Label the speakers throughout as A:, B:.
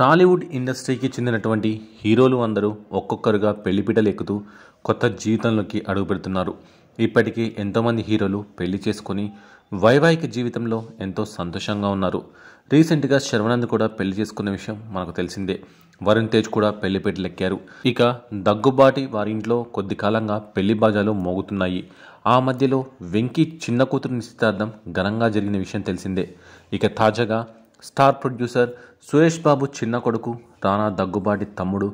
A: టాలీవుడ్ ఇండస్ట్రీకి చెందినటువంటి హీరోలు అందరూ ఒక్కొక్కరుగా పెళ్లిపీటలు ఎక్కుతూ కొత్త జీవితంలోకి అడుగుపెడుతున్నారు ఇప్పటికీ ఎంతోమంది హీరోలు పెళ్లి చేసుకుని వైవాహిక జీవితంలో ఎంతో సంతోషంగా ఉన్నారు రీసెంట్గా శర్వనంద్ కూడా పెళ్లి చేసుకున్న విషయం మనకు తెలిసిందే వరుణ్ తేజ్ కూడా ఎక్కారు ఇక దగ్గుబాటి వారింట్లో కొద్ది కాలంగా పెళ్లి బాజాలు మోగుతున్నాయి ఆ మధ్యలో వెంకీ చిన్న కూతురు నిశ్చితార్థం ఘనంగా జరిగిన విషయం తెలిసిందే ఇక తాజాగా స్టార్ ప్రొడ్యూసర్ సురేష్ బాబు చిన్న కొడుకు రానా దగ్గుబాటి తమ్ముడు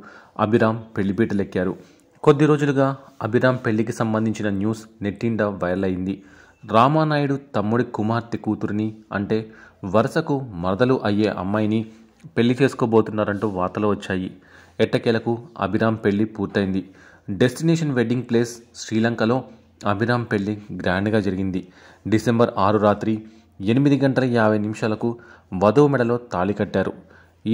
A: అభిరామ్ పెళ్లిబీటలెక్కారు కొద్ది రోజులుగా అభిరామ్ పెళ్లికి సంబంధించిన న్యూస్ నెట్టిండా వైరల్ అయింది రామానాయుడు తమ్ముడి కుమార్తె కూతురిని అంటే వరుసకు మరదలు అయ్యే అమ్మాయిని పెళ్లి చేసుకోబోతున్నారంటూ వార్తలు వచ్చాయి ఎట్టకేలకు అభిరామ్ పెళ్లి పూర్తయింది డెస్టినేషన్ వెడ్డింగ్ ప్లేస్ శ్రీలంకలో అభిరామ్ పెళ్లి గ్రాండ్గా జరిగింది డిసెంబర్ ఆరు రాత్రి ఎనిమిది గంటల యాభై నిమిషాలకు వధువు మెడలో తాళి కట్టారు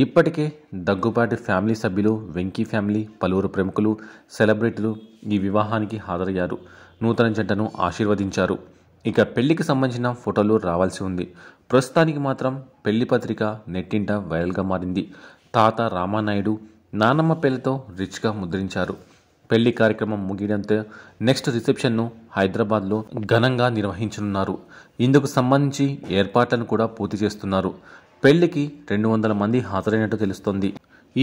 A: ఇప్పటికే దగ్గుబాటి ఫ్యామిలీ సభ్యులు వెంకీ ఫ్యామిలీ పలువురు ప్రముఖులు సెలబ్రిటీలు ఈ వివాహానికి హాజరయ్యారు నూతన జంటను ఆశీర్వదించారు ఇక పెళ్లికి సంబంధించిన ఫోటోలు రావాల్సి ఉంది ప్రస్తుతానికి మాత్రం పెళ్లి పత్రిక నెట్టింట వైరల్గా మారింది తాత రామానాయుడు నానమ్మ పేర్లతో రిచ్గా ముద్రించారు పెళ్లి కార్యక్రమం ముగియడంతో నెక్స్ట్ రిసెప్షన్ను హైదరాబాద్లో ఘనంగా నిర్వహించనున్నారు ఇందుకు సంబంధించి ఏర్పాట్లను కూడా పూర్తి చేస్తున్నారు పెళ్లికి రెండు వందల మంది హాజరైనట్టు తెలుస్తోంది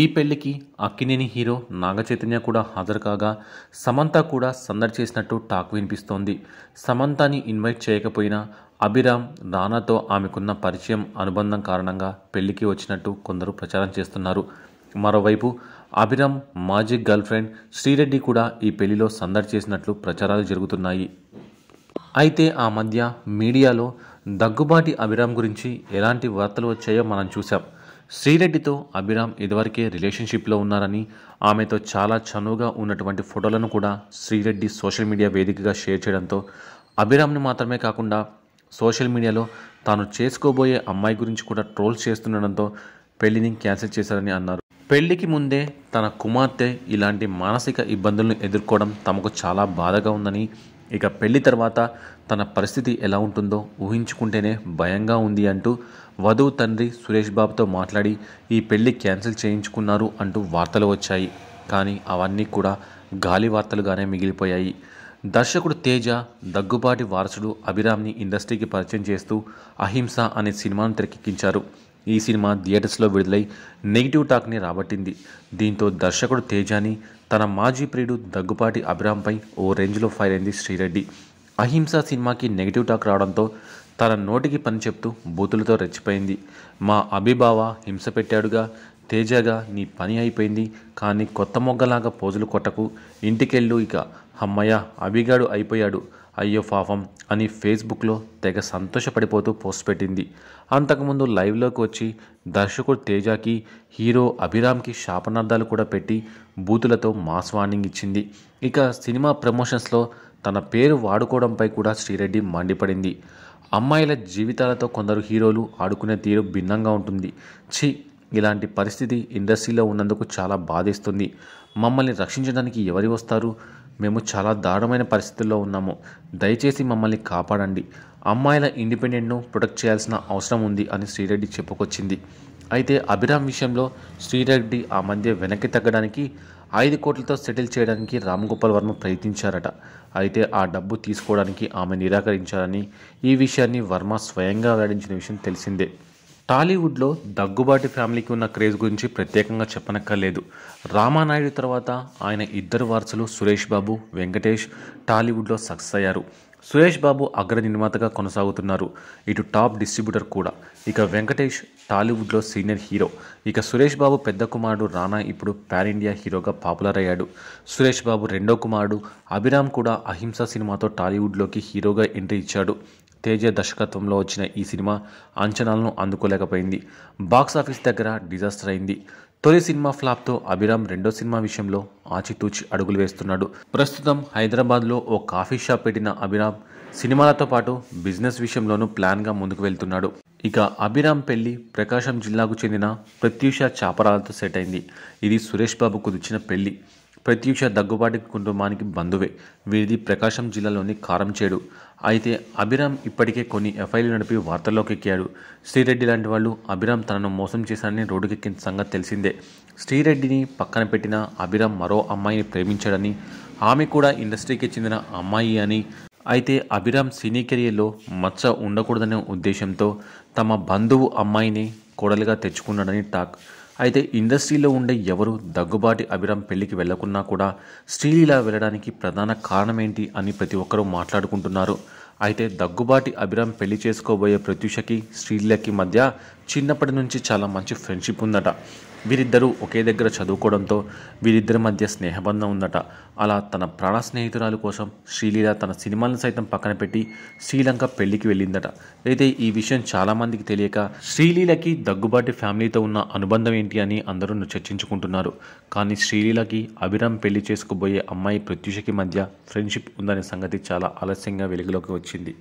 A: ఈ పెళ్లికి అక్కినేని హీరో నాగచైతన్య కూడా హాజరు కాగా సమంత కూడా సందడి చేసినట్టు టాక్ వినిపిస్తోంది సమంతని ఇన్వైట్ చేయకపోయినా అభిరామ్ రానాతో ఆమెకున్న పరిచయం అనుబంధం కారణంగా పెళ్లికి వచ్చినట్టు కొందరు ప్రచారం చేస్తున్నారు మరోవైపు అభిరామ్ మాజీ గర్ల్ ఫ్రెండ్ శ్రీరెడ్డి కూడా ఈ పెళ్లిలో సందడి చేసినట్లు ప్రచారాలు జరుగుతున్నాయి అయితే ఆ మధ్య మీడియాలో దగ్గుబాటి అభిరామ్ గురించి ఎలాంటి వార్తలు వచ్చాయో మనం చూసాం శ్రీరెడ్డితో అభిరామ్ ఇదివరకే రిలేషన్షిప్లో ఉన్నారని ఆమెతో చాలా చనువుగా ఉన్నటువంటి ఫోటోలను కూడా శ్రీరెడ్డి సోషల్ మీడియా వేదికగా షేర్ చేయడంతో అభిరామ్ని మాత్రమే కాకుండా సోషల్ మీడియాలో తాను చేసుకోబోయే అమ్మాయి గురించి కూడా ట్రోల్స్ చేస్తుండడంతో పెళ్లిని క్యాన్సిల్ చేశారని అన్నారు పెళ్లికి ముందే తన కుమార్తె ఇలాంటి మానసిక ఇబ్బందులను ఎదుర్కోవడం తమకు చాలా బాధగా ఉందని ఇక పెళ్లి తర్వాత తన పరిస్థితి ఎలా ఉంటుందో ఊహించుకుంటేనే భయంగా ఉంది అంటూ వధువు తండ్రి సురేష్ బాబుతో మాట్లాడి ఈ పెళ్లి క్యాన్సిల్ చేయించుకున్నారు అంటూ వార్తలు వచ్చాయి కానీ అవన్నీ కూడా గాలి వార్తలుగానే మిగిలిపోయాయి దర్శకుడు తేజ దగ్గుబాటి వారసుడు అభిరామ్ని ఇండస్ట్రీకి పరిచయం చేస్తూ అహింస అనే సినిమాను తెరకెక్కించారు ఈ సినిమా థియేటర్స్లో విడుదలై నెగిటివ్ టాక్ని రాబట్టింది దీంతో దర్శకుడు తేజాని తన మాజీ ప్రియుడు దగ్గుపాటి అభిరామ్పై ఓ రేంజ్లో ఫైర్ అయింది శ్రీరెడ్డి అహింస సినిమాకి నెగిటివ్ టాక్ రావడంతో తన నోటికి పని చెప్తూ బూతులతో రెచ్చిపోయింది మా అభిభావ హింస పెట్టాడుగా తేజగా నీ పని అయిపోయింది కానీ కొత్త మొగ్గలాగా పోజులు కొట్టకు ఇంటికెళ్ళు ఇక అమ్మయ్య అవిగాడు అయిపోయాడు అయ్యో పాపం అని ఫేస్బుక్లో తెగ సంతోషపడిపోతూ పోస్ట్ పెట్టింది అంతకుముందు లైవ్లోకి వచ్చి దర్శకుడు తేజాకి హీరో అభిరామ్కి శాపనార్థాలు కూడా పెట్టి బూతులతో మాస్ వార్నింగ్ ఇచ్చింది ఇక సినిమా ప్రమోషన్స్లో తన పేరు వాడుకోవడంపై కూడా శ్రీరెడ్డి మండిపడింది అమ్మాయిల జీవితాలతో కొందరు హీరోలు ఆడుకునే తీరు భిన్నంగా ఉంటుంది ఛీ ఇలాంటి పరిస్థితి ఇండస్ట్రీలో ఉన్నందుకు చాలా బాధిస్తుంది మమ్మల్ని రక్షించడానికి ఎవరు వస్తారు మేము చాలా దారుణమైన పరిస్థితుల్లో ఉన్నాము దయచేసి మమ్మల్ని కాపాడండి అమ్మాయిల ఇండిపెండెంట్ను ప్రొటెక్ట్ చేయాల్సిన అవసరం ఉంది అని శ్రీరెడ్డి చెప్పుకొచ్చింది అయితే అభిరామ్ విషయంలో శ్రీరెడ్డి ఆ మధ్య వెనక్కి తగ్గడానికి ఐదు కోట్లతో సెటిల్ చేయడానికి రామ్ గోపాల్ వర్మ ప్రయత్నించారట అయితే ఆ డబ్బు తీసుకోవడానికి ఆమె నిరాకరించారని ఈ విషయాన్ని వర్మ స్వయంగా వెల్లడించిన విషయం తెలిసిందే టాలీవుడ్లో దగ్గుబాటి ఫ్యామిలీకి ఉన్న క్రేజ్ గురించి ప్రత్యేకంగా చెప్పనక్కర్లేదు రామానాయుడు తర్వాత ఆయన ఇద్దరు వారసులు సురేష్ బాబు వెంకటేష్ టాలీవుడ్లో సక్సెస్ అయ్యారు సురేష్ బాబు అగ్ర నిర్మాతగా కొనసాగుతున్నారు ఇటు టాప్ డిస్ట్రిబ్యూటర్ కూడా ఇక వెంకటేష్ టాలీవుడ్లో సీనియర్ హీరో ఇక సురేష్ బాబు పెద్ద కుమారుడు రానా ఇప్పుడు పాన్ ఇండియా హీరోగా పాపులర్ అయ్యాడు సురేష్ బాబు రెండో కుమారుడు అభిరామ్ కూడా అహింస సినిమాతో టాలీవుడ్లోకి హీరోగా ఎంట్రీ ఇచ్చాడు తేజ దర్శకత్వంలో వచ్చిన ఈ సినిమా అంచనాలను అందుకోలేకపోయింది బాక్సాఫీస్ దగ్గర డిజాస్టర్ అయింది తొలి సినిమా ఫ్లాప్తో అభిరామ్ రెండో సినిమా విషయంలో ఆచితూచి అడుగులు వేస్తున్నాడు ప్రస్తుతం హైదరాబాద్లో ఓ కాఫీ షాప్ పెట్టిన అభిరామ్ సినిమాలతో పాటు బిజినెస్ విషయంలోనూ ప్లాన్గా ముందుకు వెళ్తున్నాడు ఇక అభిరామ్ పెళ్లి ప్రకాశం జిల్లాకు చెందిన ప్రత్యూష చాపరాలతో సెట్ అయింది ఇది సురేష్ బాబు కుదిర్చిన పెళ్లి ప్రత్యూష దగ్గుబాటి కుటుంబానికి బంధువే వీరిది ప్రకాశం జిల్లాలోని కారంచేడు అయితే అభిరామ్ ఇప్పటికే కొన్ని ఎఫ్ఐలు నడిపి వార్తల్లోకి ఎక్కాడు శ్రీరెడ్డి లాంటి వాళ్ళు అభిరామ్ తనను మోసం చేశారని రోడ్డుకెక్కిన సంగతి తెలిసిందే శ్రీరెడ్డిని పక్కన పెట్టిన అభిరామ్ మరో అమ్మాయిని ప్రేమించాడని ఆమె కూడా ఇండస్ట్రీకి చెందిన అమ్మాయి అని అయితే అభిరామ్ సినీ కెరియర్లో మచ్చ ఉండకూడదనే ఉద్దేశంతో తమ బంధువు అమ్మాయిని కోడలుగా తెచ్చుకున్నాడని టాక్ అయితే ఇండస్ట్రీలో ఉండే ఎవరు దగ్గుబాటి అభిరామ్ పెళ్లికి వెళ్లకున్నా కూడా శ్రీలీల వెళ్ళడానికి ప్రధాన కారణం ఏంటి అని ప్రతి ఒక్కరూ మాట్లాడుకుంటున్నారు అయితే దగ్గుబాటి అభిరామ్ పెళ్లి చేసుకోబోయే ప్రత్యూషకి స్త్రీలకి మధ్య చిన్నప్పటి నుంచి చాలా మంచి ఫ్రెండ్షిప్ ఉందట వీరిద్దరూ ఒకే దగ్గర చదువుకోవడంతో వీరిద్దరి మధ్య స్నేహబంధం ఉందట అలా తన ప్రాణ స్నేహితురాలు కోసం శ్రీలీల తన సినిమాలను సైతం పక్కన పెట్టి శ్రీలంక పెళ్లికి వెళ్ళిందట అయితే ఈ విషయం చాలామందికి తెలియక శ్రీలీలకి దగ్గుబాటి ఫ్యామిలీతో ఉన్న అనుబంధం ఏంటి అని అందరూ చర్చించుకుంటున్నారు కానీ శ్రీలీలకి అభిరామ్ పెళ్లి చేసుకుపోయే అమ్మాయి ప్రత్యూషకి మధ్య ఫ్రెండ్షిప్ ఉందనే సంగతి చాలా ఆలస్యంగా వెలుగులోకి వచ్చింది